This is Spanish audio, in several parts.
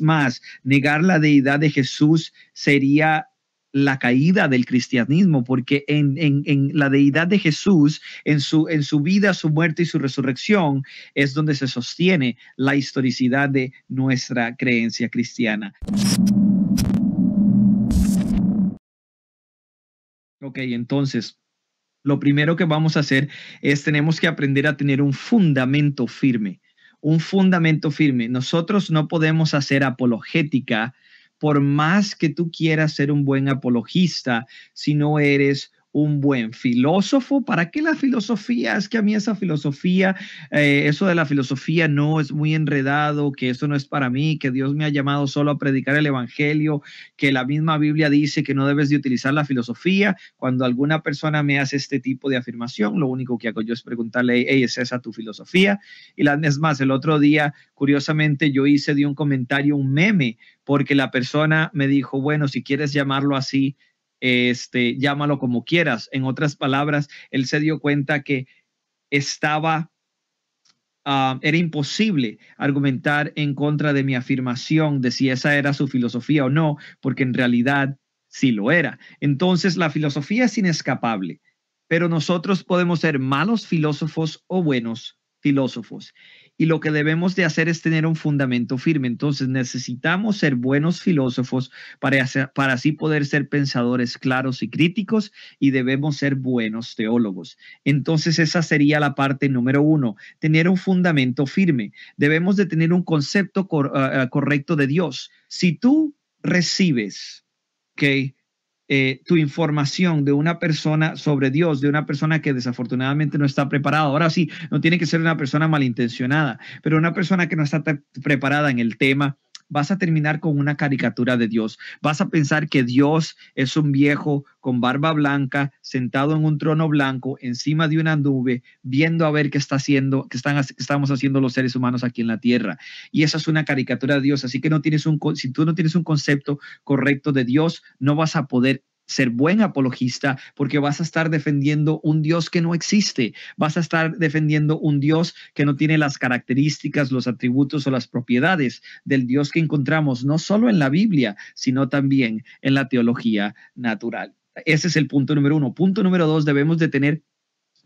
más, negar la deidad de Jesús sería la caída del cristianismo, porque en, la deidad de Jesús, en su, en su vida, su muerte y su resurrección, es donde se sostiene la historicidad de nuestra creencia cristiana. Ok, entonces, lo primero que vamos a hacer es tenemos que aprender a tener un fundamento firme un fundamento firme. Nosotros no podemos hacer apologética por más que tú quieras ser un buen apologista si no eres un buen filósofo. ¿Para qué la filosofía? Es que a mí esa filosofía, eh, eso de la filosofía no es muy enredado, que eso no es para mí, que Dios me ha llamado solo a predicar el Evangelio, que la misma Biblia dice que no debes de utilizar la filosofía. Cuando alguna persona me hace este tipo de afirmación, lo único que hago yo es preguntarle, ¿es esa tu filosofía? Y la, es más, el otro día, curiosamente, yo hice de un comentario un meme porque la persona me dijo, bueno, si quieres llamarlo así, este, llámalo como quieras. En otras palabras, él se dio cuenta que estaba, ah, era imposible argumentar en contra de mi afirmación de si esa era su filosofía o no, porque en realidad sí lo era. Entonces, la filosofía es inescapable, pero nosotros podemos ser malos filósofos o buenos filósofos y lo que debemos de hacer es tener un fundamento firme. Entonces necesitamos ser buenos filósofos para, para así poder ser pensadores claros y críticos y debemos ser buenos teólogos. Entonces esa sería la parte número uno, tener un fundamento firme. Debemos de tener un concepto ah, ah, correcto de Dios. Si tú recibes, que eh, tu información de una persona sobre Dios, de una persona que desafortunadamente no está preparada. Ahora sí, no tiene que ser una persona malintencionada, pero una persona que no está preparada en el tema, vas a terminar con una caricatura de Dios. Vas a pensar que Dios es un viejo con barba blanca, sentado en un trono blanco, encima de una nube, viendo a ver qué está haciendo, qué están, estamos haciendo los seres humanos aquí en la tierra. Y esa es una caricatura de Dios. Así que no tienes un, si tú no tienes un concepto correcto de Dios, no vas a poder ser buen apologista porque vas a estar defendiendo un Dios que no existe, vas a estar defendiendo un Dios que no tiene las características, los atributos o las propiedades del Dios que encontramos no solo en la Biblia, sino también en la teología natural. Ese es el punto número uno. Punto número dos, debemos de tener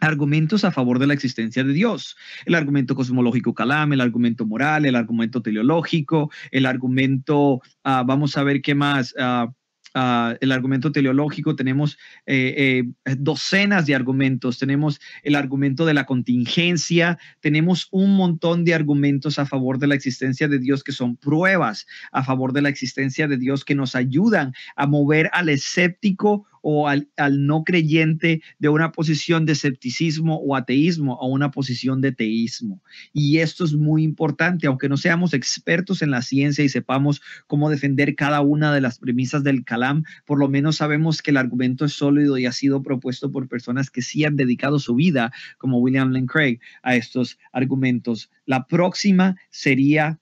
argumentos a favor de la existencia de Dios. El argumento cosmológico calam, el argumento moral, el argumento teleológico, el argumento, ah, vamos a ver qué más, ah, Ah, el argumento teleológico, tenemos eh, eh, docenas de argumentos, tenemos el argumento de la contingencia, tenemos un montón de argumentos a favor de la existencia de Dios que son pruebas a favor de la existencia de Dios que nos ayudan a mover al escéptico o al, no creyente de una posición de escepticismo o ateísmo a una posición de teísmo. Y esto es muy importante, aunque no seamos expertos en la ciencia y sepamos cómo defender cada una de las premisas del Calam, por lo menos sabemos que el argumento es sólido y ha sido propuesto por personas que sí han dedicado su vida, como William Lane Craig, a estos argumentos. La próxima sería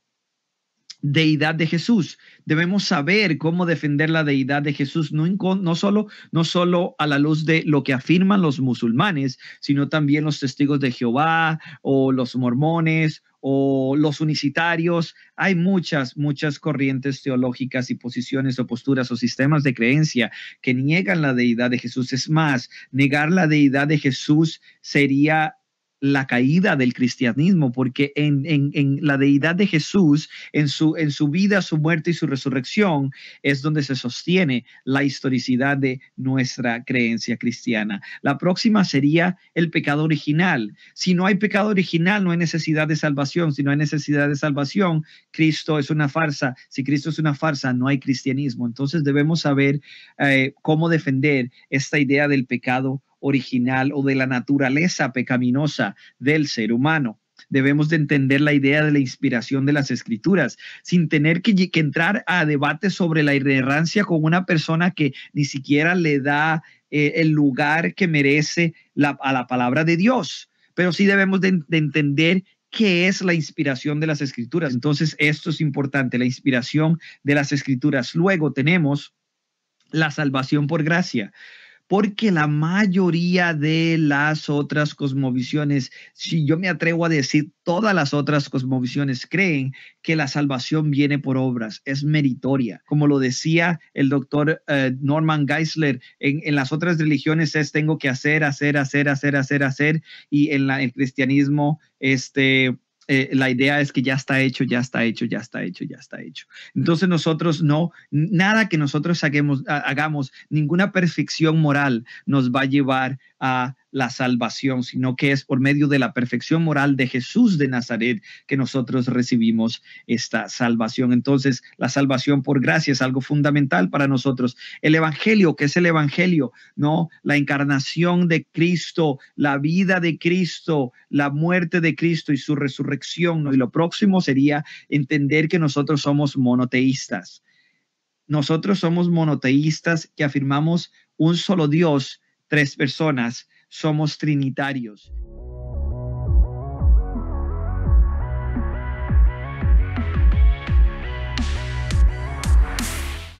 deidad de Jesús. Debemos saber cómo defender la deidad de Jesús, no, no, solo, no solo a la luz de lo que afirman los musulmanes, sino también los testigos de Jehová o los mormones o los unicitarios. Hay muchas, muchas corrientes teológicas y posiciones o posturas o sistemas de creencia que niegan la deidad de Jesús. Es más, negar la deidad de Jesús sería la caída del cristianismo, porque en, la deidad de Jesús, en su, en su vida, su muerte y su resurrección, es donde se sostiene la historicidad de nuestra creencia cristiana. La próxima sería el pecado original. Si no hay pecado original, no hay necesidad de salvación. Si no hay necesidad de salvación, Cristo es una farsa. Si Cristo es una farsa, no hay cristianismo. Entonces debemos saber eh, cómo defender esta idea del pecado original o de la naturaleza pecaminosa del ser humano. Debemos de entender la idea de la inspiración de las escrituras sin tener que, entrar a debate sobre la irrerancia con una persona que ni siquiera le da eh, el lugar que merece a la palabra de Dios. Pero sí debemos de entender qué es la inspiración de las escrituras. Entonces, esto es importante, la inspiración de las escrituras. Luego tenemos la salvación por gracia porque la mayoría de las otras cosmovisiones, si yo me atrevo a decir, todas las otras cosmovisiones creen que la salvación viene por obras, es meritoria. Como lo decía el doctor eh, Norman Geisler, en, las otras religiones es tengo que hacer, hacer, hacer, hacer, hacer, hacer, y en el cristianismo, este eh, la idea es que ya está hecho, ya está hecho, ya está hecho, ya está hecho. Entonces nosotros no, nada que nosotros hagamos, ninguna perfección moral nos va a llevar a la salvación, sino que es por medio de la perfección moral de Jesús de Nazaret que nosotros recibimos esta salvación. Entonces, la salvación por gracia es algo fundamental para nosotros. El Evangelio, que es el Evangelio, ¿no? La encarnación de Cristo, la vida de Cristo, la muerte de Cristo y su resurrección. Y lo próximo sería entender que nosotros somos monoteístas. Nosotros somos monoteístas que afirmamos un solo Dios, tres personas, somos trinitarios.